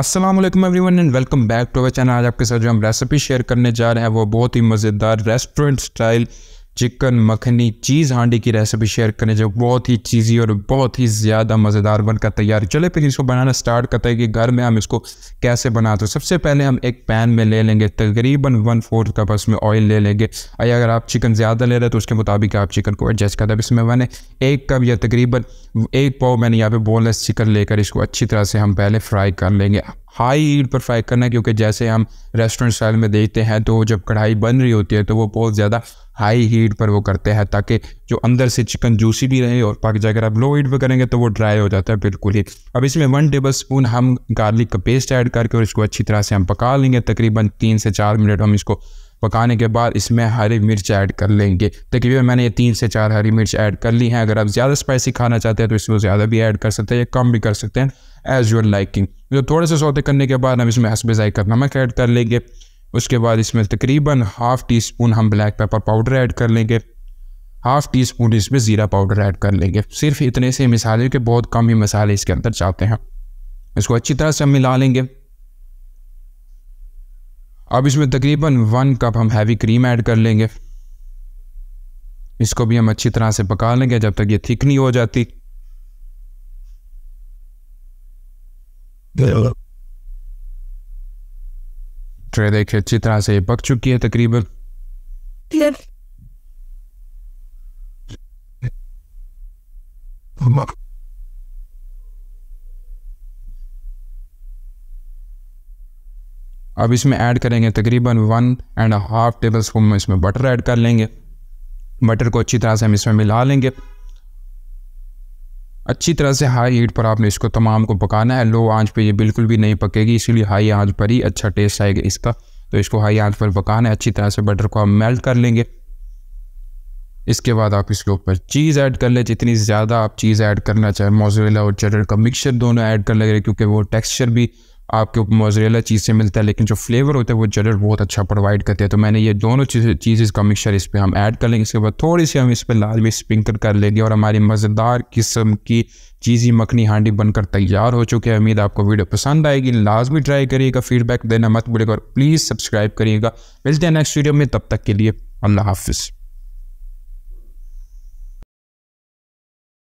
Aslam every one and welcome back to our channel आज आपके साथ जो हम रेसिपी शेयर करने जा रहे हैं वो बहुत ही मज़ेदार restaurant style chicken makhani cheese handi की रेसिपी शेयर करें जो बहुत ही चीज़ी और बहुत ही ज़्यादा मज़ेदार बनकर तैयार चले फिर इसको बनाना स्टार्ट करते हैं कि घर में हम इसको कैसे बनाते हैं सबसे पहले हम एक पैन में ले लेंगे तकरीबन वन फोर्थ कप इसमें ऑयल ले लेंगे या अगर आप चिकन ज़्यादा ले रहे तो उसके मुताबिक आप चिकन को एडजस्ट करते हैं इसमें मैंने एक कप या तकरीबन एक पाव मैंने यहाँ पर बोनलेस चिकन लेकर इसको अच्छी तरह से हम पहले फ्राई कर लेंगे हाई हीट पर फ्राई करना है क्योंकि जैसे हम रेस्टोरेंट स्टाइल में देखते हैं तो जब कढ़ाई बन रही होती है तो वो बहुत ज़्यादा हाई हीट पर वो करते हैं ताकि जो अंदर से चिकन जूसी भी रहे और पक जाए अगर आप लो हीट पर करेंगे तो वो ड्राई हो जाता है बिल्कुल ही अब इसमें वन टेबल स्पून हम गार्लिक का पेस्ट ऐड करके और इसको अच्छी तरह से हम पका लेंगे तकरीबन तीन से चार मिनट हम इसको पकाने के बाद इसमें हरी मिर्च ऐड कर लेंगे तकरीबन मैंने ये तीन से चार हरी मिर्च ऐड कर ली हैं अगर आप ज़्यादा स्पाइसी खाना चाहते हैं तो इसमें ज़्यादा भी ऐड कर सकते हैं या कम भी कर सकते हैं एज़ योर लाइकिंग जो थोड़े से सौते करने के बाद हम इसमें हसब ज़ायका नमक ऐड कर लेंगे उसके बाद इसमें तकरीबन हाफ़ टी स्पून हम ब्लैक पेपर पाउडर ऐड कर लेंगे हाफ़ टी स्पून इसमें ज़ीरा पाउडर ऐड कर लेंगे सिर्फ इतने से मिसाले के बहुत कम ही मसाले इसके अंदर चाहते हैं इसको अच्छी तरह से हम मिला लेंगे अब इसमें तकरीबन वन कप हम हैवी क्रीम ऐड कर लेंगे इसको भी हम अच्छी तरह से पका लेंगे जब तक ये थिक नहीं हो जाती ट्रे देखिए अच्छी तरह से पक चुकी है तकरीबन अब इसमें ऐड करेंगे तकरीबन one and half tablespoon इसमें बटर ऐड कर लेंगे बटर को अच्छी तरह से हम इसमें मिला लेंगे अच्छी तरह से हाई हीट पर आपने इसको तमाम को पकाना है लो आंच पे ये बिल्कुल भी नहीं पकेगी इसीलिए हाई आंच पर ही अच्छा टेस्ट आएगा इसका तो इसको हाई आंच पर पकाना है अच्छी तरह से बटर को आप मेल्ट कर लेंगे इसके बाद आप इसके ऊपर चीज़ ऐड कर लें जितनी ज़्यादा आप चीज़ ऐड करना चाहें मोजरेला और चटर का मिक्सचर दोनों ऐड कर लेंगे क्योंकि वो टेक्स्चर भी आपके ऊपर मोजरेला चीज़ से मिलता है लेकिन जो फ्लेवर होता है वो जलट बहुत अच्छा प्रोवाइड करते हैं तो मैंने ये दोनों चीज़ का मिक्सचर इस पर हम ऐड कर लेंगे इसके बाद थोड़ी सी हम इस पर लाल मिर्च स्प्रिंकल कर लेंगे और हमारी मज़ेदार किस्म की चीज़ी मखनी हांडी बनकर तैयार हो चुकी है उम्मीद आपको वीडियो पसंद आएगी लाजमी ट्राई करिएगा फीडबैक देना मत भूलेगा और प्लीज़ सब्सक्राइब करिएगा मिलते हैं नेक्स्ट वीडियो में तब तक के लिए अल्लाह हाफिज़